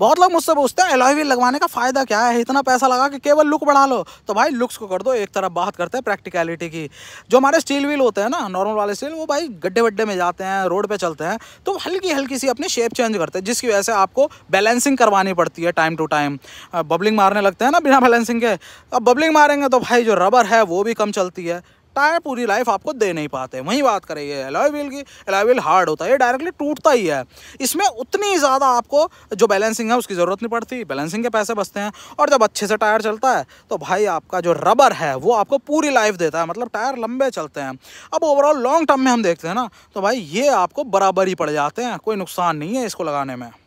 बहुत लोग मुझसे पूछते हैं एलोई व्हील लगवाने का फ़ायदा क्या है इतना पैसा लगा कि केवल लुक बढ़ा लो तो भाई लुक्स को कर दो एक तरफ बात करते हैं प्रैक्टिकलिटी की जो हमारे स्टील व्हील होते हैं ना नॉर्मल वाले स्टील वो भाई गड्ढे वड्ढे में जाते हैं रोड पे चलते हैं तो हल्की हल्की सी अपनी शेप चेंज करते हैं जिसकी वजह से आपको बैलेंसिंग करवानी पड़ती है टाइम टू टाइम बबलिंग मारने लगते हैं ना बिना बैलेंसिंग के अब बबलिंग मारेंगे तो भाई जो रबर है वो भी कम चलती है सकता है पूरी लाइफ आपको दे नहीं पाते वहीं बात करेंगे ये एलॉय व्हील की एलॉय व्हील हार्ड होता है ये डायरेक्टली टूटता ही है इसमें उतनी ज़्यादा आपको जो बैलेंसिंग है उसकी ज़रूरत नहीं पड़ती बैलेंसिंग के पैसे बचते हैं और जब अच्छे से टायर चलता है तो भाई आपका जो रबर है वो आपको पूरी लाइफ देता है मतलब टायर लंबे चलते हैं अब ओवरऑल लॉन्ग टर्म में हम देखते हैं ना तो भाई ये आपको बराबर ही पड़ जाते हैं कोई नुकसान नहीं है इसको लगाने में